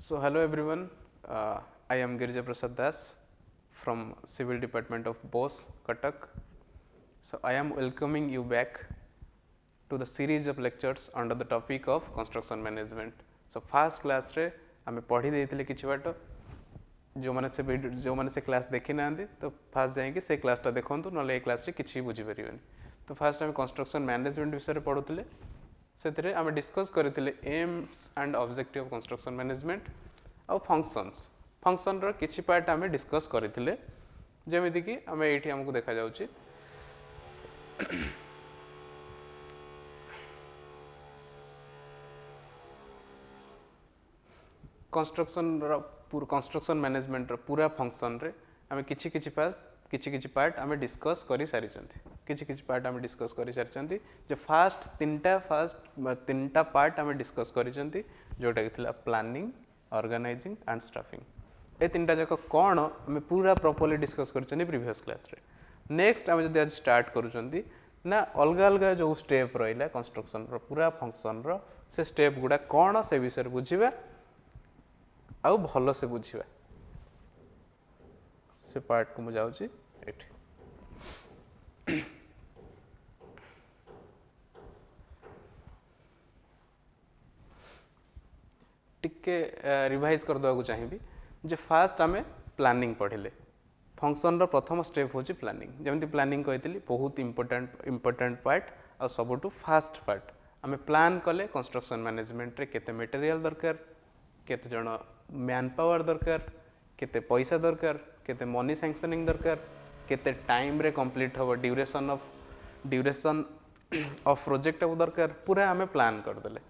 So, hello everyone, uh, I am Girija Prasad Das from Civil Department of Bose, Katak. So, I am welcoming you back to the series of lectures under the topic of construction management. So, first class रे हमें पढ़ी दे थी किसी बाट जो मैंने से जो मैंने से क्लास देखी ना तो फास्ट जाइए से क्लासटा देखु ना क्लास रे कि बुझीपर तो फास्ट आम कंस्ट्रक्शन मैनेजमेंट विषय पढ़ुले ସେଥିରେ ଆମେ ଡିସ୍କସ୍ କରିଥିଲେ aims and objective of construction management ଆଉ ଫଙ୍କସନ୍ସ ଫଙ୍କସନ୍ର କିଛି ପାର୍ଟ ଆମେ ଡିସ୍କସ୍ କରିଥିଲେ ଯେମିତିକି ଆମେ ଏଇଠି ଆମକୁ ଦେଖାଯାଉଛି কনস্ট্রকশনর কনস্ট্রকশন ম্যানেজমেন্টর পুরা ফংশনরে আমি কিছু কিছু পার্ট কিছু কিছু পার্ট আমি ডিসকস করে সারিছেন किसी किसी पार्ट आम डिस्कस कर सारी जो फास्ट तीन टा फास्ट तीन टा पार्ट आम डिस्कस कर जोटा कि प्लानिंग अर्गानाइजिंग एंड स्टाफिंग ए तीन टा जाक कौन आम पूरा प्रपर्ली डिस्कस कर प्रिभस क्लास नेक्स्ट आम जब आज स्टार्ट करा अलग अलग जो स्टेप रहा कन्स्ट्रक्शन रूरा फंक्शन रेप गुड़ा कौन से विषय बुझा आ से बुझा से पार्ट को मुझे टिके रिभाइज करदेक चाहिए जो फास्ट आम प्लानिंग पढ़ले फंक्शन रथम स्टेप हूँ प्लानिंग जमी प्लानिंग कही बहुत इंपोर्टाट इंपोर्टाट पार्ट आ सब फास्ट पार्ट आम प्लां कले कन्स्ट्रक्शन मैनेजमेंट के मेटेरियाल दरकार केतज म्यान पावर दरकार केते पैसा दरकार केते मनी सांसनिंग दरकार केते टाइम रे कंप्लीट हम duration of duration of project दरकार पूरा आम प्लान करदे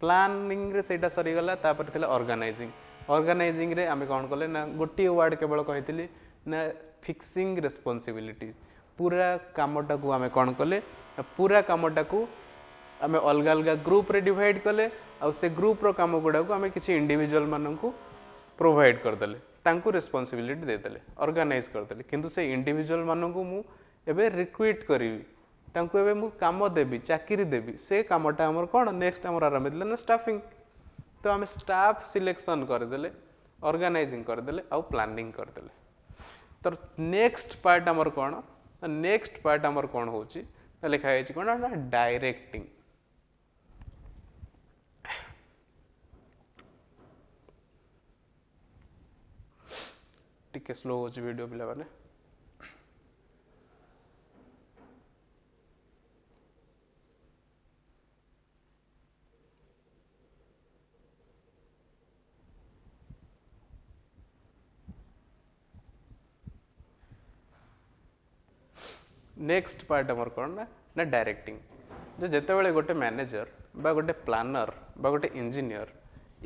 प्लानिंग से सरगला अर्गानाइजिंग अर्गानाइजिंग आम कौन कले गोटे वार्ड केवल कही फिक्सिंग रेस्पनसबिलिटी पूरा कमटा को आम कौन कले पूरा कमटा को आम अलग अलग ग्रुप डिड कले आ ग्रुप्र कम गुड़ाक आम कि इंडिजुआल मानक प्रोभाइड करदे रेस्पनसबिलिटी देदे अर्गानाइज करदे कि इंडिजुआल मानक मुझे रिक्विट करी ତାଙ୍କୁ ଏବେ ମୁଁ କାମ ଦେବି ଚାକିରି ଦେବି ସେ କାମଟା ଆମର କ'ଣ ନେକ୍ସଟ ଆମର ଆରମ୍ଭ ହେଇଥିଲା ନା ଷ୍ଟାଫିଂ ତ ଆମେ ଷ୍ଟାଫ୍ ସିଲେକ୍ସନ୍ କରିଦେଲେ ଅର୍ଗାନାଇଜିଂ କରିଦେଲେ ଆଉ ପ୍ଲାନିଂ କରିଦେଲେ ତ ନେକ୍ସଟ ପାର୍ଟ ଆମର କ'ଣ ନେକ୍ସଟ ପାର୍ଟ ଆମର କ'ଣ ହେଉଛି ଲେଖା ହେଇଛି କ'ଣ ନା ଡାଇରେକ୍ଟିଂ ଟିକେ ସ୍ଲୋ ହେଉଛି ଭିଡ଼ିଓ ପିଲାମାନେ ନେକ୍ସଟ ପାର୍ଟ ଆମର କ'ଣ ନା ନା ଡାଇରେକ୍ଟିଂ ଯେ ଯେତେବେଳେ ଗୋଟେ ମ୍ୟାନେଜର ବା ଗୋଟେ ପ୍ଲାନର ବା ଗୋଟେ ଇଞ୍ଜିନିୟର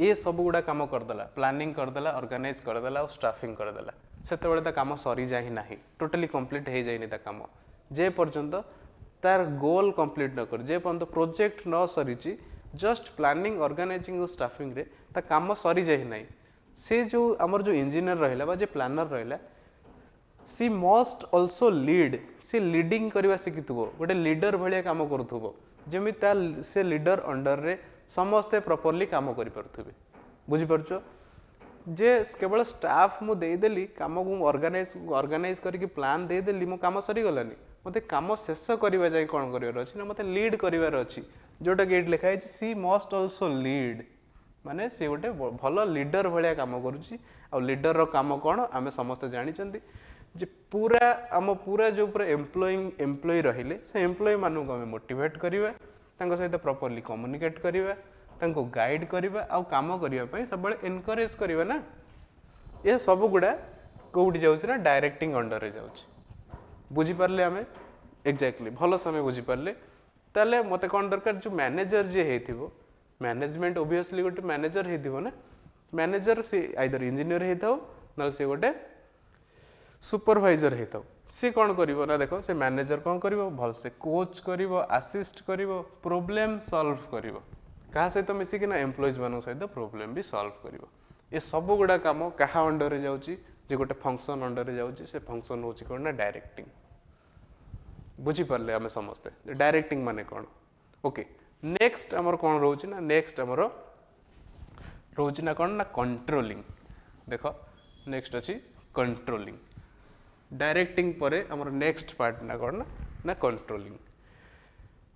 ଏ ସବୁ ଗୁଡ଼ା କାମ କରିଦେଲା ପ୍ଲାନିଂ କରିଦେଲା ଅର୍ଗାନାଇଜ କରିଦେଲା ଆଉ ଷ୍ଟାଫିଂ କରିଦେଲା ସେତେବେଳେ ତା କାମ ସରିଯାଇ ନାହିଁ ଟୋଟାଲି କମ୍ପ୍ଲିଟ୍ ହେଇଯାଇନି ତା କାମ ଯେ ପର୍ଯ୍ୟନ୍ତ ତାର ଗୋଲ୍ କମ୍ପ୍ଲିଟ୍ ନ କରି ଯେ ପର୍ଯ୍ୟନ୍ତ ପ୍ରୋଜେକ୍ଟ ନ ସରିଛି ଜଷ୍ଟ ପ୍ଲାନିଂ ଅର୍ଗାନାଇଜିଂ ଓ ଷ୍ଟାଫିଂରେ ତା କାମ ସରିଯାଇ ନାହିଁ ସେ ଯେଉଁ ଆମର ଯେଉଁ ଇଞ୍ଜିନିୟର ରହିଲା ବା ଯେ ପ୍ଲାନର ରହିଲା ସି ମଷ୍ଟ ଅଲସୋ ଲିଡ୍ ସେ ଲିଡିଂ କରିବା ଶିଖିଥିବ ଗୋଟେ ଲିଡର ଭଳିଆ କାମ କରୁଥିବ ଯେମିତି ତା ସେ ଲିଡର ଅଣ୍ଡରରେ ସମସ୍ତେ ପ୍ରପର୍ଲି କାମ କରିପାରୁଥିବେ ବୁଝିପାରୁଛ ଯେ କେବଳ ଷ୍ଟାଫ୍ ମୁଁ ଦେଇଦେଲି କାମକୁ ଅର୍ଗାନାଇଜ ଅର୍ଗାନାଇଜ କରିକି ପ୍ଲାନ୍ ଦେଇଦେଲି ମୋ କାମ ସରିଗଲାନି ମୋତେ କାମ ଶେଷ କରିବା ଯାଏଁ କ'ଣ କରିବାର ଅଛି ନା ମୋତେ ଲିଡ୍ କରିବାର ଅଛି ଯେଉଁଟାକି ଏଇଠି ଲେଖା ହେଇଛି ସି ମଷ୍ଟ ଅଲସୋ ଲିଡ୍ ମାନେ ସେ ଗୋଟେ ଭଲ ଲିଡର ଭଳିଆ କାମ କରୁଛି ଆଉ ଲିଡରର କାମ କ'ଣ ଆମେ ସମସ୍ତେ ଜାଣିଛନ୍ତି जे पूरा आम पूरा जो पूरा एम्प्लयी एम्प्लय रही एम्प्लयी मानक आम मोटेट करवा सहित प्रपर्ली कम्युनिकेट करवा गाइड करवा आम करने सब एनकरेज करवा ना ये सब गुड़ा कौटी जा डायरेक्टिंग अंडर जा बुझीपारे आम एक्जाक्टली भल समय बुझीपारे तेल मत कौन दरकार जो मैनेजर जी हो मैनेजमेंट ओबिययसली गोटे मैनेजर होना मैनेजर सी आईदर इंजीनियर होता हो ना गोटे ସୁପରଭାଇଜର ହେଇଥାଉ ସେ କ'ଣ କରିବ ନା ଦେଖ ସେ ମ୍ୟାନେଜର କ'ଣ କରିବ ଭଲସେ କୋଚ୍ କରିବ ଆସିଷ୍ଟ କରିବ ପ୍ରୋବ୍ଲେମ୍ ସଲ୍ଭ କରିବ କାହା ସହିତ ମିଶିକିନା ଏମ୍ପ୍ଲୟିଜମାନଙ୍କ ସହିତ ପ୍ରୋବ୍ଲେମ୍ ବି ସଲ୍ଭ କରିବ ଏସବୁ ଗୁଡ଼ା କାମ କାହା ଅଣ୍ଡରରେ ଯାଉଛି ଯେ ଗୋଟେ ଫଙ୍କସନ୍ ଅଣ୍ଡରରେ ଯାଉଛି ସେ ଫଙ୍କସନ୍ ହେଉଛି କ'ଣ ନା ଡାଇରେକ୍ଟିଂ ବୁଝିପାରିଲେ ଆମେ ସମସ୍ତେ ଡାଇରେକ୍ଟିଂ ମାନେ କ'ଣ ଓକେ ନେକ୍ସଟ ଆମର କ'ଣ ରହୁଛି ନା ନେକ୍ସଟ ଆମର ରହୁଛି ନା କ'ଣ ନା କଣ୍ଟ୍ରୋଲିଂ ଦେଖ ନେକ୍ସଟ ଅଛି କଣ୍ଟ୍ରୋଲିଂ डायरेक्टिंग परे आमर नेक्स्ट पार्ट ना कौन ना ना कंट्रोलिंग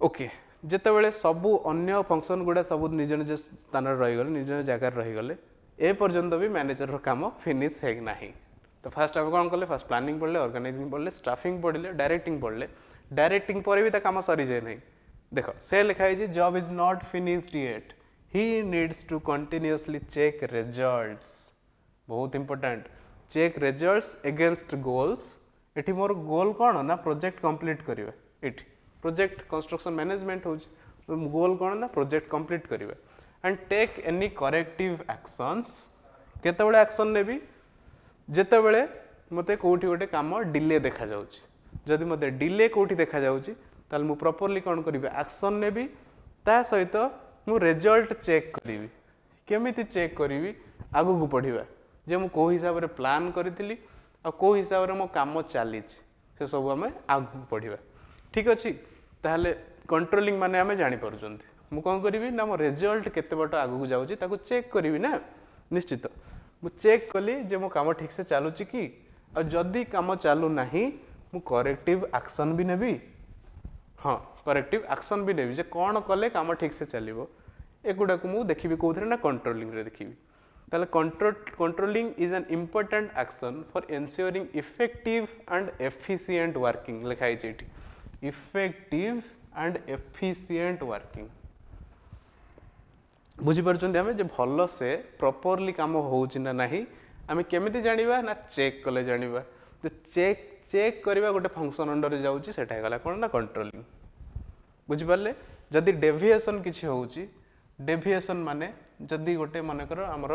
ओके जिते बड़े सब अन्य फंक्शन गुड़ा सब निज निज स्थान रहीगले निज निज जगार रहीगले एपर्तंत भी मैनेजर काम फिनिश है तो फास्ट आप कौन कले फास्ट प्लानिंग पड़े अर्गानाइजिंग पड़े स्टाफिंग पढ़ले डायरेक्टिंग पढ़ले डायरेक्टिंग पर भी तो कम सरी जाए ना देख से लिखाई जब is not finished yet he needs to continuously check result बहुत important check results against goals ଏଠି ମୋର ଗୋଲ୍ କ'ଣ ନା ପ୍ରୋଜେକ୍ଟ କମ୍ପ୍ଲିଟ୍ କରିବା ଏଠି ପ୍ରୋଜେକ୍ଟ କନଷ୍ଟ୍ରକ୍ସନ୍ ମ୍ୟାନେଜମେଣ୍ଟ ହେଉଛି ଗୋଲ୍ କ'ଣ ନା ପ୍ରୋଜେକ୍ଟ କମ୍ପ୍ଲିଟ୍ କରିବା and take any corrective actions କେତେବେଳେ ଆକ୍ସନ୍ ନେବି ଯେତେବେଳେ ମୋତେ କେଉଁଠି ଗୋଟେ କାମ ଡିଲେ ଦେଖାଯାଉଛି ଯଦି ମୋତେ ଡିଲେ କେଉଁଠି ଦେଖାଯାଉଛି ତାହେଲେ ମୁଁ ପ୍ରପରଲି କ'ଣ କରିବି ଆକ୍ସନ୍ ନେବି ତା ସହିତ ମୁଁ ରେଜଲ୍ଟ ଚେକ୍ କରିବି କେମିତି ଚେକ୍ କରିବି ଆଗକୁ ପଢ଼ିବା ଯେ ମୁଁ କେଉଁ ହିସାବରେ ପ୍ଲାନ୍ କରିଥିଲି ଆଉ କେଉଁ ହିସାବରେ ମୋ କାମ ଚାଲିଛି ସେସବୁ ଆମେ ଆଗକୁ ପଢ଼ିବା ଠିକ୍ ଅଛି ତାହେଲେ କଣ୍ଟ୍ରୋଲିଂ ମାନେ ଆମେ ଜାଣିପାରୁଛନ୍ତି ମୁଁ କ'ଣ କରିବି ନା ମୋ ରେଜଲ୍ଟ କେତେ ବାଟ ଆଗକୁ ଯାଉଛି ତାକୁ ଚେକ୍ କରିବି ନା ନିଶ୍ଚିତ ମୁଁ ଚେକ୍ କଲି ଯେ ମୋ କାମ ଠିକ୍ସେ ଚାଲୁଛି କି ଆଉ ଯଦି କାମ ଚାଲୁନାହିଁ ମୁଁ କରେକ୍ଟିଭ୍ ଆକ୍ସନ୍ ବି ନେବି ହଁ କରେକ୍ଟିଭ୍ ଆକ୍ସନ୍ ବି ନେବି ଯେ କ'ଣ କଲେ କାମ ଠିକ୍ସେ ଚାଲିବ ଏଗୁଡ଼ାକୁ ମୁଁ ଦେଖିବି କେଉଁଥିରେ ନା କଣ୍ଟ୍ରୋଲିଂରେ ଦେଖିବି তাহলে controlling is an important action for ensuring effective and efficient working লেখা হয়েছে এটি ইফেক্টিভ অ্যান্ড এফিসিয়েন্ট ওয়ার্কিং বুঝিপারছেন আমি যে ভালসে প্রপরলি কাম হচ্ছে না না আমি কেমিতি জাঁয়া না চেক কলে জাঁয়া যে চেক চেক করা গোটে ফংশন অন্ডরে যাচ্ছি সেটা হয়ে কোণ না কন্ট্রোলিং বুঝিপারে যদি ডেভিয়েসন কিছু হচ্ছে ডেভিয়েসন মানে जदि गोटे मन कर आमर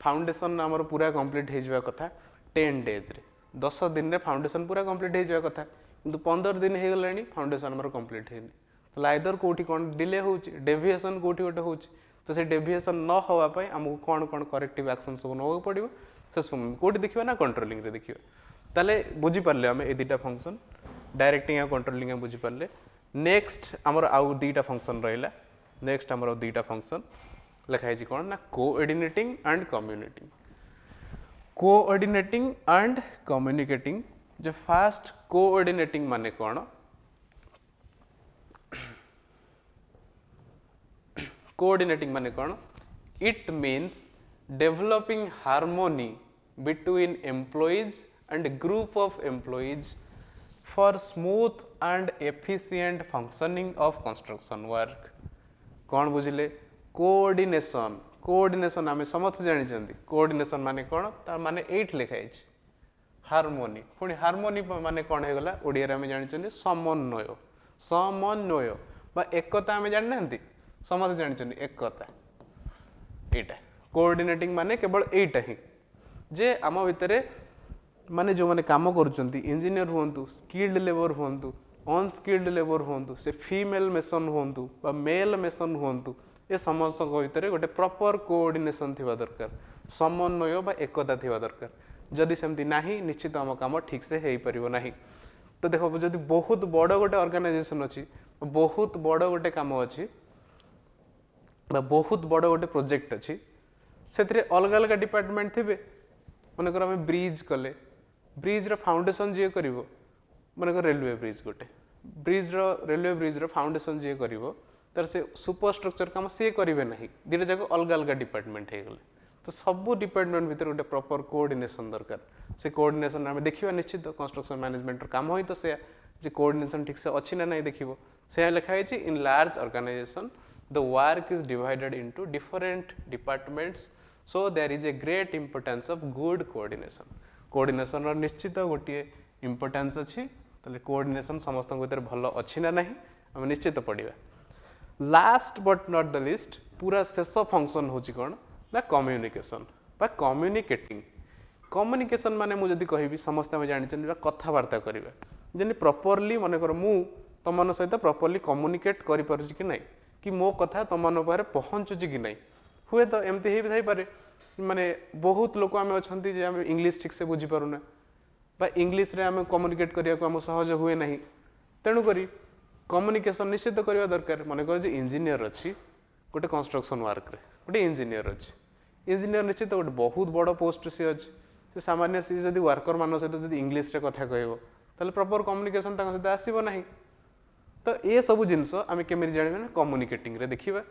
फाउंडेसन आम पूरा कम्प्लीट हो कथा टेन डेज रे दस दिन में फाउंडेसन पूरा कम्प्लीट हो कथा कि पंदर दिन हो गला फाउंडेसन आम कम्प्लीट है तो लाइदर कौटी कौन डिले होेभीएसन कौटी गोटे हो तो से डेभीएसन न होगापी आमको कौन कौन करेक्ट आक्शन सब नाक पड़ो से कौटी देखिए ना कंट्रोलिंग में देखिए तेल बुझीपारे आम ए दुटा फंक्शन डायरेक्टिंग आ कंट्रोलिंग बुझीपारे नेक्स्ट आमर आउ दुटा फंक्शन रहा next અમારો theta function લખાય છે કોણ ના coordinating and communicating coordinating and communicating The first coordinating মানে કોણ coordinating মানে કોણ it means developing harmony between employees and group of employees for smooth and efficient functioning of construction work କ'ଣ ବୁଝିଲେ କୋଅର୍ଡିନେସନ୍ କୋଅର୍ଡିନେସନ୍ ଆମେ ସମସ୍ତେ ଜାଣିଛନ୍ତି କୋଅର୍ଡିନେସନ୍ ମାନେ କ'ଣ ତା ମାନେ ଏଇଠି ଲେଖା ହେଇଛି ହାରମୋନି ପୁଣି ହାରମୋନି ମାନେ କ'ଣ ହେଇଗଲା ଓଡ଼ିଆରେ ଆମେ ଜାଣିଛନ୍ତି ସମନ୍ୱୟ ସମନ୍ୱୟ ବା ଏକତା ଆମେ ଜାଣିନାହାନ୍ତି ସମସ୍ତେ ଜାଣିଛନ୍ତି ଏକତା ଏଇଟା କୋଅର୍ଡିନେଟିଂ ମାନେ କେବଳ ଏଇଟା ହିଁ ଯେ ଆମ ଭିତରେ ମାନେ ଯେଉଁମାନେ କାମ କରୁଛନ୍ତି ଇଞ୍ଜିନିୟର ହୁଅନ୍ତୁ ସ୍କିଲ୍ଡ ଲେବର ହୁଅନ୍ତୁ ଅନସ୍କିଲ୍ଡ ଲେବର୍ ହୁଅନ୍ତୁ ସେ ଫିମେଲ୍ ମେସନ୍ ହୁଅନ୍ତୁ ବା ମେଲ୍ ମେସନ୍ ହୁଅନ୍ତୁ ଏ ସମସ୍ତଙ୍କ ଭିତରେ ଗୋଟେ ପ୍ରପର୍ କୋଅର୍ଡ଼ିନେସନ୍ ଥିବା ଦରକାର ସମନ୍ୱୟ ବା ଏକତା ଥିବା ଦରକାର ଯଦି ସେମିତି ନାହିଁ ନିଶ୍ଚିତ ଆମ କାମ ଠିକ୍ସେ ହେଇପାରିବ ନାହିଁ ତ ଦେଖ ଯଦି ବହୁତ ବଡ଼ ଗୋଟେ ଅର୍ଗାନାଇଜେସନ୍ ଅଛି ବହୁତ ବଡ଼ ଗୋଟେ କାମ ଅଛି ବା ବହୁତ ବଡ଼ ଗୋଟେ ପ୍ରୋଜେକ୍ଟ ଅଛି ସେଥିରେ ଅଲଗା ଅଲଗା ଡିପାର୍ଟମେଣ୍ଟ ଥିବେ ମନେକର ଆମେ ବ୍ରିଜ୍ କଲେ ବ୍ରିଜ୍ର ଫାଉଣ୍ଡେସନ୍ ଯିଏ କରିବ मन कर रेलवे ब्रिज गोटे ब्रिज्र रेलवे ब्रिज्र फाउंडेसन जी कर सुपर स्ट्रक्चर काम कम सी करेंगे ना दुटा जाक अलग अलग डिपार्टमेंट हो गले तो सब डिपार्टमेंट भितर गोटे प्रपर कोअर्डनेसन दरकार से कोअर्डनेसन आम देखा निश्चित तो कन्स्ट्रक्शन मैनेजमेंटर काम ही तो सै जो कोअर्डनेसन ठीक से अच्छी ना ना देख से लिखाई in large organisation the work is divided into different departments so there is a great importance of good coordination coordination निश्चित गोटे इंपोर्टास् अच्छी ତାହେଲେ କୋଅର୍ଡିନେସନ୍ ସମସ୍ତଙ୍କ ଭିତରେ ଭଲ ଅଛି ନା ନାହିଁ ଆମେ ନିଶ୍ଚିତ ପଢ଼ିବା last but not the least ପୁରା ଶେଷ ଫଙ୍କସନ୍ ହେଉଛି କ'ଣ ନା କମ୍ୟୁନିକେସନ୍ ବା କମ୍ୟୁନିକେଟିଂ କମ୍ୟୁନିକେସନ୍ ମାନେ ମୁଁ ଯଦି କହିବି ସମସ୍ତେ ଆମେ ଜାଣିଛନ୍ତି ବା କଥାବାର୍ତ୍ତା କରିବା ଯେମିତି ପ୍ରପର୍ଲି ମନେକର ମୁଁ ତୁମମାନଙ୍କ ସହିତ ପ୍ରପର୍ଲି କମ୍ୟୁନିକେଟ୍ କରିପାରୁଛି କି ନାହିଁ କି ମୋ କଥା ତୁମମାନଙ୍କ ପାଖରେ ପହଞ୍ଚୁଛି କି ନାହିଁ ହୁଏତ ଏମିତି ହେଇଥାଇପାରେ ମାନେ ବହୁତ ଲୋକ ଆମେ ଅଛନ୍ତି ଯେ ଆମେ ଇଂଲିଶ ଠିକ୍ସେ ବୁଝିପାରୁନା इंग्लीश आम कम्युनिकेट करने हुए ना तेणुक कम्युनिकेसन निश्चित करने दरकार मन कर इंजीनियर अच्छी गोटे कन्स्ट्रक्शन वर्क गोटे इंजीनियर अच्छे इंजीनियर निश्चित गोटे बहुत बड़ पोस्ट सी अच्छे से सामान्य सी जब वर्कर मान सहित जो इंग्लीश कथ कह प्रपर कम्युनिकेसन सहित आसबना तो ये सब जिनस केमी जानवे ना कम्युनिकेटिंग देखा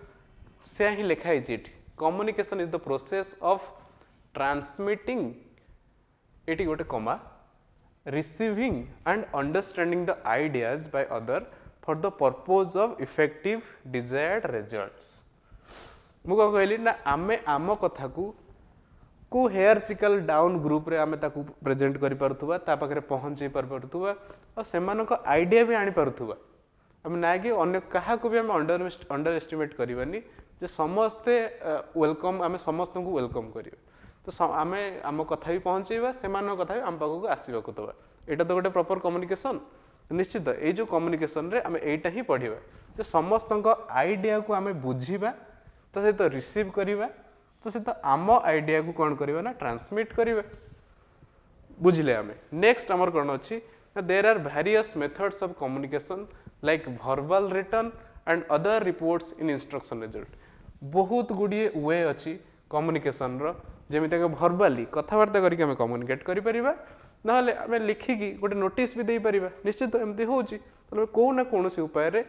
से ही लिखाई communication is the process of transmitting ये गोटे कमा receiving and understanding the ideas by other for the purpose of effective desired results. मुँ कह ना आम आम कथ को हेयर सिकल डाउन ग्रुप आम प्रेजेट करापे पहुँचे पार्थ्वा और से आईडिया भी आनीपुवा ना कि अगर क्या भी आम अंडर अंडर एस्टिमेट करें समस्ते वेलकम आम समस्त वेलकम करवा तो आम आम कथ भी पहुँचवा से कथा आम पाक आसवाक दे यहाँ तो गोटे प्रपर कम्युनिकेसन निश्चित ये जो कम्युनिकेसन आम यहीटा ही पढ़ा तो समस्त आईडिया को आम बुझा तो सहित रिसीव करने तो सहित आम आईडिया को कौन करवा ट्रांसमिट करवा बुझले आम नेक्स्ट आमर कौन अच्छी there are various methods of communication like verbal written and other reports in instruction result बहुत गुड़िए वे अच्छी कम्युनिकेसन रहा ଯେମିତି ଆମେ ଭର୍ବାଲି କଥାବାର୍ତ୍ତା କରିକି ଆମେ କମ୍ୟୁନିକେଟ୍ କରିପାରିବା ନହେଲେ ଆମେ ଲେଖିକି ଗୋଟେ ନୋଟିସ୍ ବି ଦେଇପାରିବା ନିଶ୍ଚିତ ଏମିତି ହେଉଛି ତେଣୁ କେଉଁ ନା କୌଣସି ଉପାୟରେ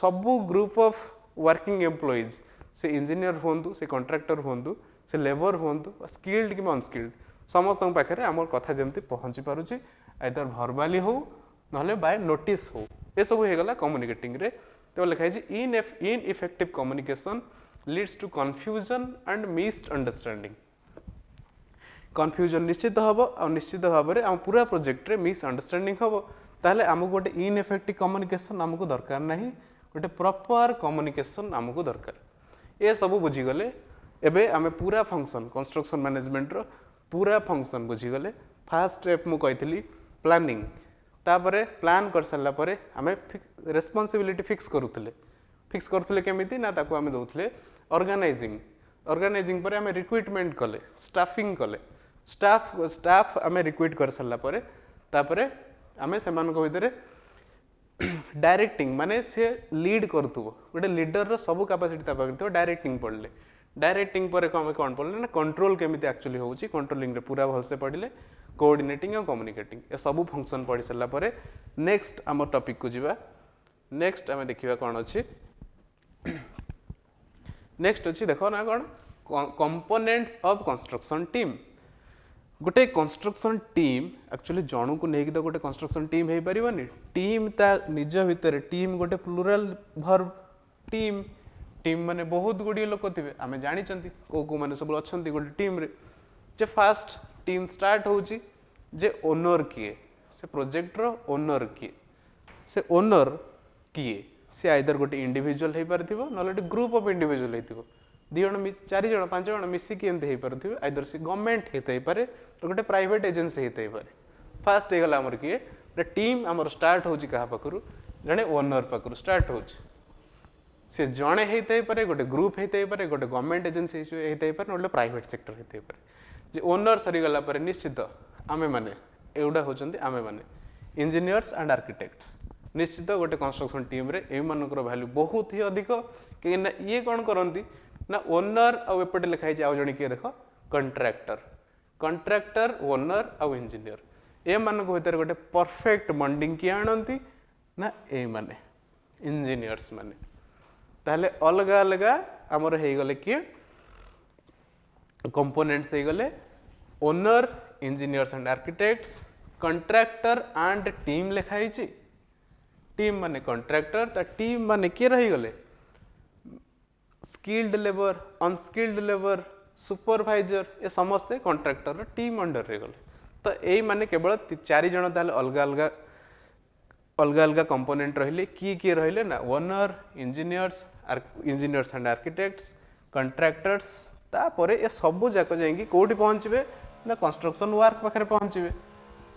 ସବୁ ଗ୍ରୁପ୍ ଅଫ୍ ୱାର୍କିଂ ଏମ୍ପ୍ଲୟିଜ୍ ସେ ଇଞ୍ଜିନିୟର ହୁଅନ୍ତୁ ସେ କଣ୍ଟ୍ରାକ୍ଟର ହୁଅନ୍ତୁ ସେ ଲେବର ହୁଅନ୍ତୁ ସ୍କିଲ୍ଡ କିମ୍ବା ଅନସ୍କିଲ୍ଡ ସମସ୍ତଙ୍କ ପାଖରେ ଆମର କଥା ଯେମିତି ପହଞ୍ଚି ପାରୁଛି ଆଇଦର ଭର୍ବାଲି ହେଉ ନହେଲେ ବାଏ ନୋଟିସ୍ ହେଉ ଏସବୁ ହେଇଗଲା କମ୍ୟୁନିକେଟିଂରେ ତ ଲେଖା ହେଇଛି in ineffective communication leads to confusion and misunderstanding confusion ନିଶ୍ଚିତ ହେବ ଆଉ ନିଶ୍ଚିତ ଭାବରେ ଆମ ପୁରା ପ୍ରୋଜେକ୍ଟରେ ମିସ୍ଅଣ୍ଡରଷ୍ଟାଣ୍ଡିଂ ହେବ ତାହେଲେ ଆମକୁ ଗୋଟେ ଇନ୍ଇଫେକ୍ଟିଭ୍ କମ୍ୟୁନିକେସନ୍ ଆମକୁ ଦରକାର ନାହିଁ ଗୋଟେ ପ୍ରପର୍ କମ୍ୟୁନିକେସନ୍ ଆମକୁ ଦରକାର ଏସବୁ ବୁଝିଗଲେ ଏବେ ଆମେ ପୁରା ଫଙ୍କସନ୍ କନଷ୍ଟ୍ରକ୍ସନ୍ ମ୍ୟାନେଜମେଣ୍ଟର ପୁରା ଫଙ୍କସନ୍ ବୁଝିଗଲେ ଫାର୍ଷ୍ଟ ଷ୍ଟେପ୍ ମୁଁ କହିଥିଲି ପ୍ଲାନିଂ ତାପରେ ପ୍ଲାନ୍ କରିସାରିଲା ପରେ ଆମେ ରେସ୍ପନ୍ସିବିଲିଟି ଫିକ୍ସ କରୁଥିଲେ ଫିକ୍ସ କରୁଥିଲେ କେମିତି ନା ତାକୁ ଆମେ ଦେଉଥିଲେ ଅର୍ଗାନାଇଜିଂ ଅର୍ଗାନାଇଜିଂ ପରେ ଆମେ ରିକ୍ରୁଇଟମେଣ୍ଟ କଲେ ଷ୍ଟାଫିଂ କଲେ স্টাফ স্টাফ আমি রিক্রুইট করে সারা পরে তাপরে আমি সে ভিতরে ডাইরেক্টিং মানে সে লিড করুব গোটে লিডর সবু ক্যাপাসিটি তা পাখে থাকবে ডাইরেক্টিং পড়লে ডাইরেক্টিং পরে আমি কম পড়লে না কন্ট্রোল কেমিতি আকচুয়ালি হচ্ছে কন্ট্রোলিংরে পুরা ভালসে পড়লে কোঅর্ডিনেটিং আর কম্যুনিকেটিং এসবু ফংশন পড়ি সারা পরে নেক্সট আমার টপিক কু যা নেক্সট আমি দেখা কম অছি নেক্সট অছি দেখ না কম কম্পোনেন্টস অফ কনস্ট্রকশন টিম गोटे कन्स्ट्रक्शन टीम एक्चुअली जन को लेकिन गोटे कन्स्ट्रक्शन टीम हो पारे टीम तीज भितर टीम गोटे प्लूराल भर टीम टीम मैंने बहुत गुड़े लोक थे आम जानते को कौ मैंने सब अच्छा गोटे टीम जे फास्ट टीम स्टार्ट जे ओनर किए से प्रोजेक्टर ओनर किए से ओनर किए सी आईदर गोटे इंडिजुआल हो पार ना ग्रुप अफ इंडिजुआल हो दुजन चारज पांच जन मिसिक आईदर सी गवर्नमेंट हेपे तो गोटे प्राइट एजेन्सी होते फास्ट है आमर किए टीम आम स्टार्ट हो पाखु जड़े ओनर पाखु स्टार्ट हो सी जड़े होते गोटे ग्रुप होते गोटे गवर्नमेंट एजेन्सी होते गोटे प्राइट सेक्टर होते जे ओनर सरीगला निश्चित आम मैंने युवा होंगे आम मैंने इंजीनियर्स एंड आर्किटेक्ट्स निश्चित गोटे कन्स्ट्रक्शन टीम्रे मानक भैल्यू बहुत ही अधिक कहीं ये कौन करती ना ओनर आपटे लिखाई आज जन किए देख कंट्राक्टर कंट्राक्टर ओनर आउ इंजीनियर एम भितर गोटे परफेक्ट बंडिंग किए आणती ना ये इंजीनियर्स मैंने तेल अलग अलग आमर होगले किए कंपोनेंट्स गले owner engineers and architects contractor and team लिखाई टीम मान कंट्राक्टर टीम मान किए रहीगले skilled labour unskilled labour supervisor ए समस्ते कंट्राक्टर टीम अंडर रे गले तो यही मैंने केवल चारज अलग अलग अलग अलग कंपोनेंट रही किए किए रे ना owner engineers engineers and architects contractors तापर ये सब जाक जाइ कौटि पहुँचे ना कन्स्ट्रक्शन वर्क पाखे पहुँचे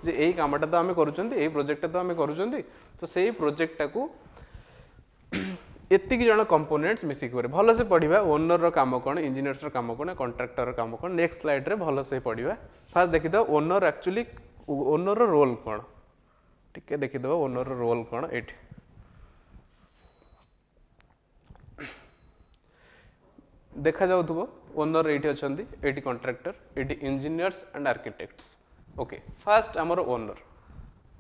जे यही कामटा तो आम कर प्रोजेक्टा तो आम कर तो से प्रोजेक्टा को ଏତିକି ଜଣ କମ୍ପୋନେଣ୍ଟସ୍ ମିଶିକି କରେ ଭଲସେ ପଢ଼ିବା ଓନର୍ର କାମ କ'ଣ ଇଞ୍ଜିନିୟର୍ସର କାମ କ'ଣ କଣ୍ଟ୍ରାକ୍ଟରର କାମ କ'ଣ ନେକ୍ସଟ ସ୍ଲାଇଡ଼୍ରେ ଭଲସେ ପଢ଼ିବା ଫାଷ୍ଟ ଦେଖିଦେବା ଓନର୍ ଆକ୍ଚୁଆଲି ଓନର୍ର ରୋଲ୍ କ'ଣ ଟିକେ ଦେଖିଦେବା ଓନର୍ର ରୋଲ୍ କ'ଣ ଏଇଠି ଦେଖାଯାଉଥିବ ଓନର୍ ଏଇଠି ଅଛନ୍ତି ଏଇଠି କଣ୍ଟ୍ରାକ୍ଟର ଏଇଠି engineers and architects okay first ଆମର ଓନର୍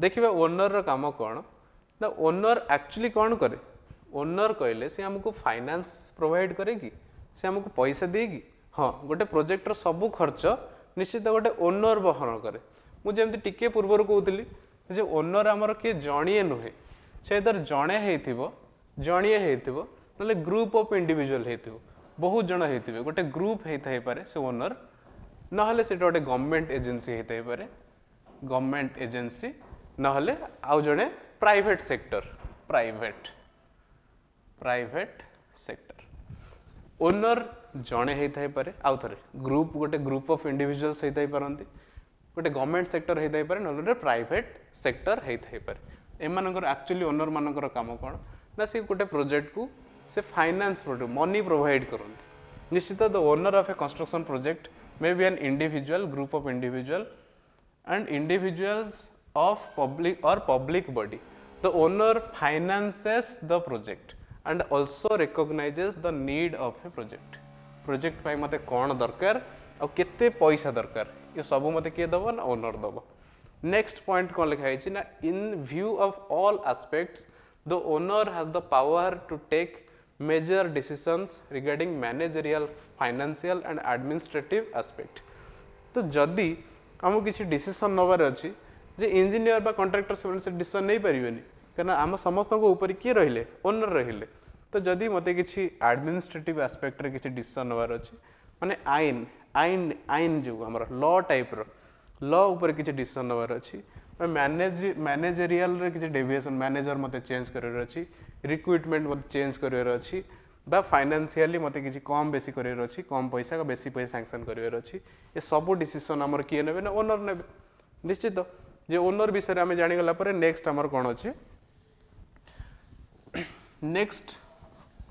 ଦେଖିବା ଓନର୍ର କାମ କ'ଣ ନା ଓନର୍ ଆକ୍ଚୁଆଲି କ'ଣ କରେ ओनर कहले सी आमको कि प्रोभाइड करमक पैसा दे कि हाँ गोटे प्रोजेक्टर सब खर्च निश्चित गोटे ओनर बहन कै मुझे टी पूर्व कहती ओनर आमर किए जड़िए नुहे से जड़े जड़िए हो ग्रुप अफ इंडिजुआल हो बहुत जन हो गए ग्रुप होता है से ओनर ना गोटे गवर्नमेंट एजेन्सी होता है गवर्नमेंट एजेन्सी ना आज जड़े private sector private private sector owner जड़े पे आउ थ ग्रुप गोटे ग्रुप अफ इंडिजुआल्स होती गोटे गवर्नमेंट सेक्टर होते ना गोटे प्राइट सेक्टर होते एम आकचुअली ओनर मानक कम कौन ना सी गोटे प्रोजेक्ट को से फाइनान्स मनी प्रोभाइड करते निश्चित the owner of a construction project may be an individual group of individual and individuals of public और public body the owner finances the project and also recognizes the need of a project. Project ପାଇଁ ମୋତେ କ'ଣ ଦରକାର ଆଉ କେତେ ପଇସା ଦରକାର ଏ ସବୁ ମୋତେ କିଏ ଦେବ ନା ଓନର୍ ଦେବ ନେକ୍ସଟ ପଏଣ୍ଟ କ'ଣ ଲେଖା ହେଇଛି ନା in view of all aspects the owner has the power to take major decisions regarding managerial, financial and administrative aspect. तो जदि ଆମକୁ କିଛି ଡିସିସନ୍ ନେବାର ଅଛି ଯେ ଇଞ୍ଜିନିୟର ବା କଣ୍ଟ୍ରାକ୍ଟର ସେମାନେ ସେ ଡିସିସନ୍ ନେଇପାରିବେନି କାରଣ ଆମ ସମସ୍ତଙ୍କ ଉପରେ କିଏ ରହିଲେ ଓନର୍ ରହିଲେ ତ ଯଦି ମୋତେ କିଛି ଆଡ଼ମିନିଷ୍ଟ୍ରେଟିଭ୍ ଆସ୍ପେକ୍ଟରେ କିଛି ଡିସିସନ୍ ନେବାର ଅଛି ମାନେ ଆଇନ ଆଇନ ଆଇନ ଯେଉଁ ଆମର ଲ ଟାଇପ୍ର ଲ ଉପରେ କିଛି ଡିସିସନ୍ ନେବାର ଅଛି ମ୍ୟାନେଜ ମ୍ୟାନେଜେରିଆଲରେ କିଛି ଡେଭିଏସନ୍ ମ୍ୟାନେଜର ମୋତେ ଚେଞ୍ଜ କରିବାର ଅଛି ରିକ୍ରୁଟମେଣ୍ଟ ମୋତେ ଚେଞ୍ଜ କରିବାର ଅଛି বা ফাইনান্সিয়ালি মতো কিছু কম বেশি করার অছি কম পয়সা বা বেশি পয়সা স্যাংশন করার অছি এ সবু ডিসিশন আমার কি নেবে না ওনর নেবে নিশ্চিত যে ওনর বিষয়ে আমি জাগলা পরে নেক্সট আমার কোণ অছে नेक्स्ट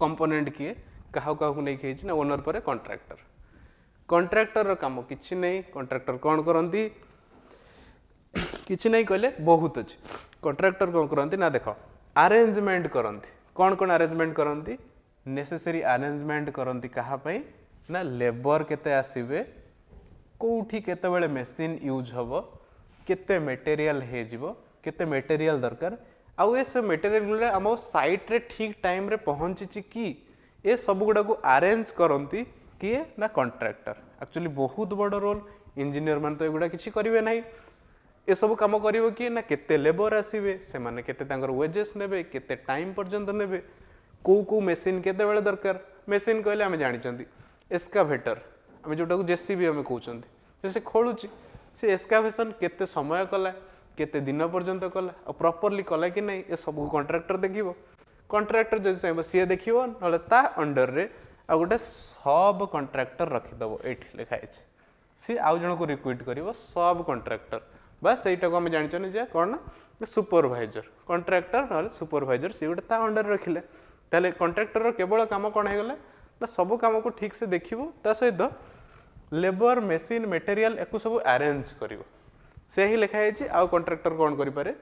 कंपोनेंट किए क्या क्या नहीं ओनर पर कंट्राक्टर कंट्राक्टर राम कि नहीं कंट्राक्टर कौन करती कि नहीं कहले बहुत अच्छे कंट्राक्टर कौन करती ना देख आरेजमेंट करती कौन कौन आरेजमेंट करती नेसेसरी आरेजमेंट करती कापी ना लेबर के आसवे कौटी केत मेसीन यूज हम के मेटेरियाल होते मेटेरियाल दरकार आटेरियाल आम सैट्रे ठीक टाइम पहुँची कि ये सब गुड़ाक आरेन्ज करती किए ना कंट्राक्टर एक्चुअली बहुत बड़ रोल इंजीनियर मान तो युवा किसी करेंगे ना ये सब कम कर किए ना केबर आसवे से वेजेस ने के टाइम पर्यटन ने मेसीन के दरकार मेसीन कहले आम जानते एस्काभेटर आम जोटा जेसीबी आम कौन जैसे खोलुच्छे से एस्काभेसन के समय कला କେତେ ଦିନ ପର୍ଯ୍ୟନ୍ତ କଲା ଆଉ ପ୍ରପରଲି କଲା କି ନାହିଁ ଏସବୁ କଣ୍ଟ୍ରାକ୍ଟର ଦେଖିବ କଣ୍ଟ୍ରାକ୍ଟର ଯଦି ଚାହିଁବ ସିଏ ଦେଖିବ ନହେଲେ ତା ଅଣ୍ଡରରେ ଆଉ ଗୋଟେ ସବ୍ କଣ୍ଟ୍ରାକ୍ଟର ରଖିଦେବ ଏଇଠି ଲେଖା ହେଇଛି ସିଏ ଆଉ ଜଣକୁ ରିକ୍ରୁଇଟ୍ କରିବ ସବ୍ କଣ୍ଟ୍ରାକ୍ଟର ବା ସେଇଟାକୁ ଆମେ ଜାଣିଛନ୍ତି ଯେ କ'ଣ ନା ସୁପରଭାଇଜର କଣ୍ଟ୍ରାକ୍ଟର ନହେଲେ ସୁପରଭାଇଜର ସିଏ ଗୋଟେ ତା ଅଣ୍ଡରରେ ରଖିଲେ ତାହେଲେ କଣ୍ଟ୍ରାକ୍ଟରର କେବଳ କାମ କ'ଣ ହେଇଗଲା ନା ସବୁ କାମକୁ ଠିକ୍ ସେ ଦେଖିବ ତା ସହିତ ଲେବର ମେସିନ୍ ମେଟେରିଆଲ୍ ୟାକୁ ସବୁ ଆରେଞ୍ଜ କରିବ से ही लिखाई आउ कंट्राक्टर कौन करपे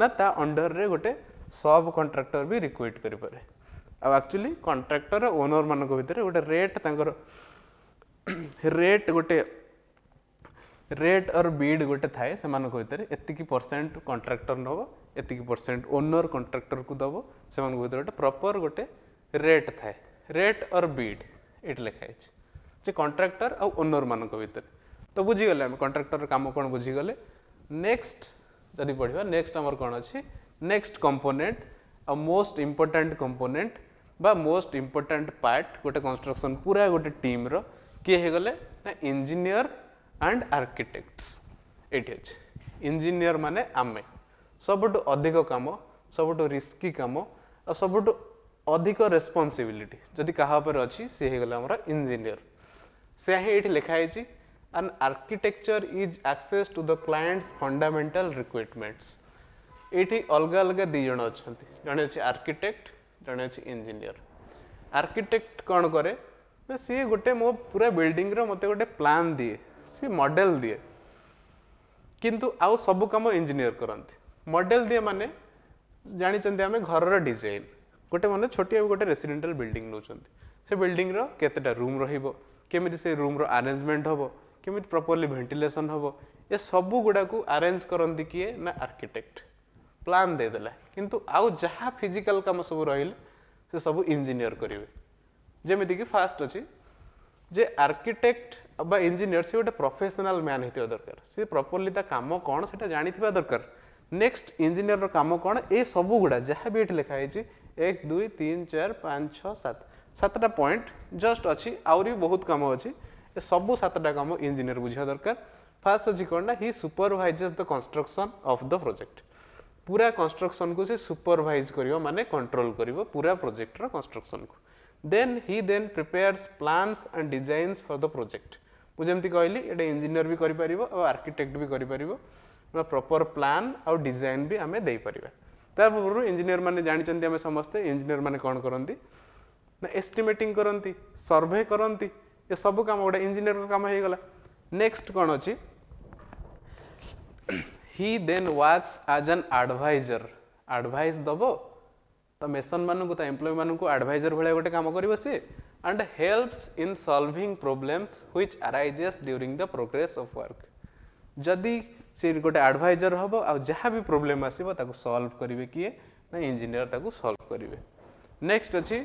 ना ता अंडर में गोटे सब कंट्राक्टर भी रिक्वेट करपे आउ आकचुअली कंट्राक्टर ओनर मान भर गोटे रेट रेट गोटे रेट और बीड गोटे थाए से भितर एति परसेंट कंट्राक्टर नब ए परसेंट ओनर कंट्राक्टर को दब से भर गोटे प्रपर गोटे रेट थाए रेट और बीड ये लिखाई जे कंट्राक्टर आउ ओनर मान भर तो बुझीगले कंट्राक्टर काम कौन बुझीगले নেক্সট ଯଦି ପଢ଼ିବା ନେକ୍ସଟ ଆମର କ'ଣ ଅଛି ନେକ୍ସଟ କମ୍ପୋନେଣ୍ଟ ଆଉ ମୋଷ୍ଟ ଇମ୍ପୋର୍ଟାଣ୍ଟ କମ୍ପୋନେଣ୍ଟ ବା ମୋଷ୍ଟ ଇମ୍ପୋର୍ଟାଣ୍ଟ ପାର୍ଟ ଗୋଟେ କନଷ୍ଟ୍ରକ୍ସନ୍ ପୁରା ଗୋଟେ ଟିମ୍ର କିଏ ହେଇଗଲେ ନା ଇଞ୍ଜିନିୟର ଆଣ୍ଡ ଆର୍କିଟେକ୍ଟସ୍ ଏଇଠି ଅଛି ଇଞ୍ଜିନିୟର ମାନେ ଆମେ ସବୁଠୁ ଅଧିକ କାମ ସବୁଠୁ ରିସ୍କି କାମ ଆଉ ସବୁଠୁ ଅଧିକ ରେସ୍ପନ୍ସିବିଲିଟି ଯଦି କାହା ଉପରେ ଅଛି ସିଏ ହେଇଗଲା ଆମର ଇଞ୍ଜିନିୟର ସେୟା ହିଁ ଏଇଠି ଲେଖା ହେଇଛି an architecture is access to the client's fundamental requirements. ଏଇଠି ଅଲଗା ଅଲଗା ଦୁଇ ଜଣ ଅଛନ୍ତି ଜଣେ ଅଛି ଆର୍କିଟେକ୍ଟ ଜଣେ ଅଛି ଇଞ୍ଜିନିୟର ଆର୍କିଟେକ୍ଟ କ'ଣ କରେ ନା ସିଏ ଗୋଟେ ମୋ ପୁରା ବିଲ୍ଡିଂର ମୋତେ ଗୋଟେ ପ୍ଲାନ୍ ଦିଏ ସିଏ ମଡ଼େଲ ଦିଏ କିନ୍ତୁ ଆଉ ସବୁ କାମ ଇଞ୍ଜିନିୟର କରନ୍ତି ମଡ଼େଲ ଦିଏ ମାନେ ଜାଣିଛନ୍ତି ଆମେ ଘରର ଡିଜାଇନ୍ ଗୋଟେ ମାନେ ଛୋଟିଆ ଗୋଟେ ରେସିଡେଣ୍ଟାଲ ବିଲ୍ଡିଂ ନେଉଛନ୍ତି ସେ ବିଲ୍ଡିଂର କେତେଟା ରୁମ୍ ରହିବ କେମିତି ସେ ରୁମ୍ର ଆରେଞ୍ଜମେଣ୍ଟ ହେବ କେମିତି ପ୍ରପର୍ଲି ଭେଣ୍ଟିଲେସନ୍ ହେବ ଏସବୁ ଗୁଡ଼ାକୁ ଆରେଞ୍ଜ କରନ୍ତି କିଏ ନା ଆର୍କିଟେକ୍ଟ ପ୍ଲାନ୍ ଦେଇଦେଲା କିନ୍ତୁ ଆଉ ଯାହା ଫିଜିକାଲ୍ କାମ ସବୁ ରହିଲେ ସେ ସବୁ ଇଞ୍ଜିନିୟର କରିବେ ଯେମିତିକି ଫାଷ୍ଟ ଅଛି ଯେ ଆର୍କିଟେକ୍ଟ ବା ଇଞ୍ଜିନିୟର ସେ ଗୋଟେ ପ୍ରଫେସନାଲ୍ ମ୍ୟାନ୍ ହେଇଥିବା ଦରକାର ସେ ପ୍ରପର୍ଲି ତା କାମ କ'ଣ ସେଇଟା ଜାଣିଥିବା ଦରକାର ନେକ୍ସଟ ଇଞ୍ଜିନିୟରର କାମ କ'ଣ ଏ ସବୁଗୁଡ଼ା ଯାହା ବି ଏଠି ଲେଖା ହେଇଛି ଏକ ଦୁଇ ତିନି ଚାରି ପାଞ୍ଚ ଛଅ ସାତ ସାତଟା ପଏଣ୍ଟ ଜଷ୍ଟ ଅଛି ଆହୁରି ବି ବହୁତ କାମ ଅଛି सब सतटा कम इंजीनियर बुझा दरकार फास्ट अच्छी कौन ना he supervise the construction of the project पूरा कन्स्ट्रक्शन को सी सुपरभाइज कर मानने कंट्रोल कर पूरा प्रोजेक्टर कन्स्ट्रक्शन को then he they prepares plans and design for the project मुझे कहली ये इंजीनियर भी कर आर्किटेक्ट भी कर प्रपर प्लां आउ डिजाइन भी आम देपर तापूर्व इंजीनियर मैंने जानते आम समस्ते इंजीनियर मैंने कौन करती एस्टिमेटिंग करती सर्भे करती ये सब कम गोटे इंजीनियर कम हो नेक्स्ट कौन अच्छी he then works as an adviser advice दब तो मेसन मानू एम्प्लय मानक आडभाइजर भाया गोटे कम कर सी and helps in solving problems which arises during the progress of work जदि सी गोटे आडभाइजर हम आ भी प्रोब्लेम आसो सल्व करेंगे किए ना इंजीनियर ताकू सल्व करेंगे नेक्स्ट अच्छी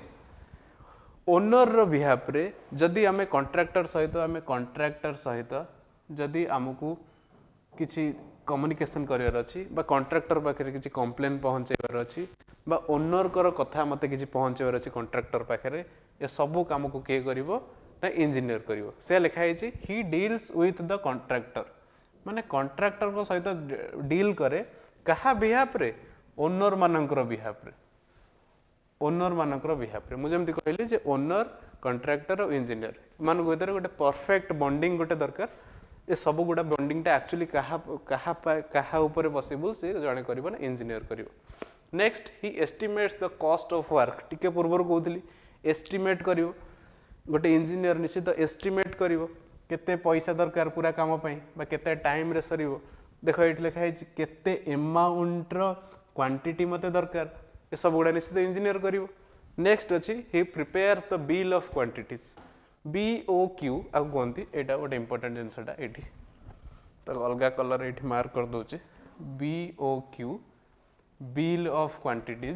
ଓନର୍ର ବିହାଫ୍ରେ ଯଦି ଆମେ କଣ୍ଟ୍ରାକ୍ଟର ସହିତ ଆମେ କଣ୍ଟ୍ରାକ୍ଟର ସହିତ ଯଦି ଆମକୁ କିଛି କମ୍ୟୁନିକେସନ୍ କରିବାର ଅଛି ବା କଣ୍ଟ୍ରାକ୍ଟର ପାଖରେ କିଛି କମ୍ପ୍ଲେନ୍ ପହଞ୍ଚାଇବାର ଅଛି ବା ଓନର୍ଙ୍କର କଥା ମୋତେ କିଛି ପହଞ୍ଚାଇବାର ଅଛି କଣ୍ଟ୍ରାକ୍ଟର ପାଖରେ ଏ ସବୁ କାମକୁ କିଏ କରିବ ନା ଇଞ୍ଜିନିୟର କରିବ ସେ ଲେଖା ହେଇଛି he deals with the contractor ମାନେ କଣ୍ଟ୍ରାକ୍ଟରଙ୍କ ସହିତ ଡିଲ୍ କରେ କାହା ବିହାଫ୍ରେ ଓନର୍ମାନଙ୍କର ବିହାଫ୍ରେ ओनर मानक बिहाफ्रे मुझे कहली ओनर कंट्राक्टर और इंजीनियर मान भर गोटे परफेक्ट बंडिंग गोटे दरकार ये सब गुड़ा बंडिंग एक्चुअली क्या क्या क्या सी जड़े कर इंजीनियर कर next he estimates the cost of work टी पूर्व कहती एस्टिमेट कर गोटे इंजीनियर निश्चित तो एस्टिमेट करते पैसा दरकार पूरा काम कामपे टाइम सर देख ये लिखाई केते अमाउंट क्वांटिटी मत दरकार ଏସବୁ ଗୁଡ଼ା ନିଶ୍ଚିତ ଇଞ୍ଜିନିୟର କରିବ ନେକ୍ସଟ ଅଛି he prepares the bill of quantities B O Q ଆଉ କୁହନ୍ତି ଏଇଟା ଗୋଟେ ଇମ୍ପୋର୍ଟାଣ୍ଟ ଜିନିଷଟା ଏଇଠି ତାକୁ ଅଲଗା କଲର ଏଇଠି ମାର୍କ କରିଦେଉଛି B O Q bill of quantities